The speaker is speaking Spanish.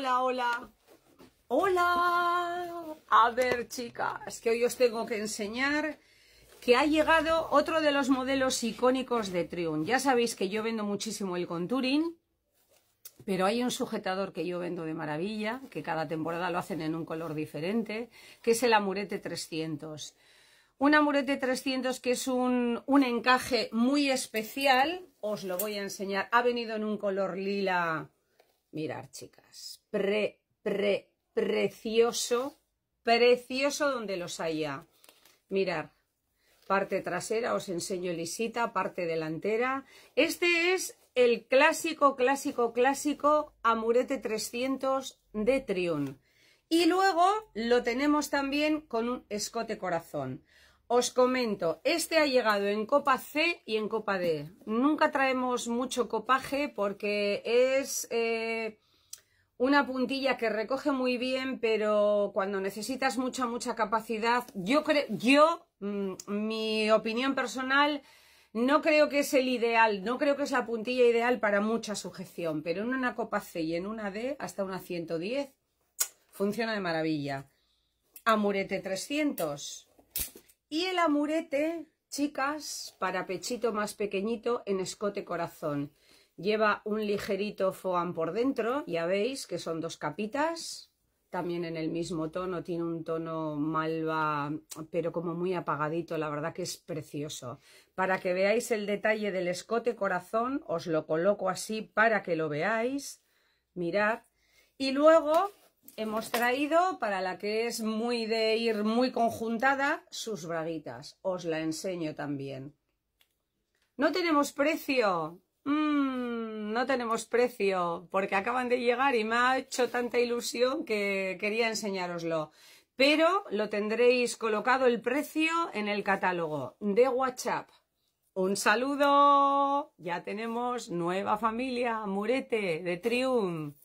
hola, hola. Hola. A ver, chicas, que hoy os tengo que enseñar que ha llegado otro de los modelos icónicos de triun Ya sabéis que yo vendo muchísimo el contouring, pero hay un sujetador que yo vendo de maravilla, que cada temporada lo hacen en un color diferente, que es el Amurete 300. Un Amurete 300 que es un encaje muy especial, os lo voy a enseñar. Ha venido en un color lila Mirar, chicas, pre, pre, precioso, precioso donde los haya. Mirar, parte trasera, os enseño lisita, parte delantera. Este es el clásico, clásico, clásico Amurete 300 de Triun. Y luego lo tenemos también con un escote corazón. Os comento, este ha llegado en copa C y en copa D. Nunca traemos mucho copaje porque es eh, una puntilla que recoge muy bien, pero cuando necesitas mucha, mucha capacidad, yo creo, yo, mm, mi opinión personal, no creo que es el ideal, no creo que es la puntilla ideal para mucha sujeción, pero en una copa C y en una D, hasta una 110, funciona de maravilla. Amurete 300 y el amurete, chicas, para pechito más pequeñito en escote corazón. Lleva un ligerito foam por dentro, ya veis que son dos capitas, también en el mismo tono, tiene un tono malva, pero como muy apagadito, la verdad que es precioso. Para que veáis el detalle del escote corazón, os lo coloco así para que lo veáis, mirad. Y luego hemos traído, para la que es muy de ir muy conjuntada, sus braguitas. Os la enseño también. No tenemos precio. Mm, no tenemos precio, porque acaban de llegar y me ha hecho tanta ilusión que quería enseñároslo. Pero lo tendréis colocado el precio en el catálogo de WhatsApp. Un saludo. Ya tenemos nueva familia, Murete de Triumph.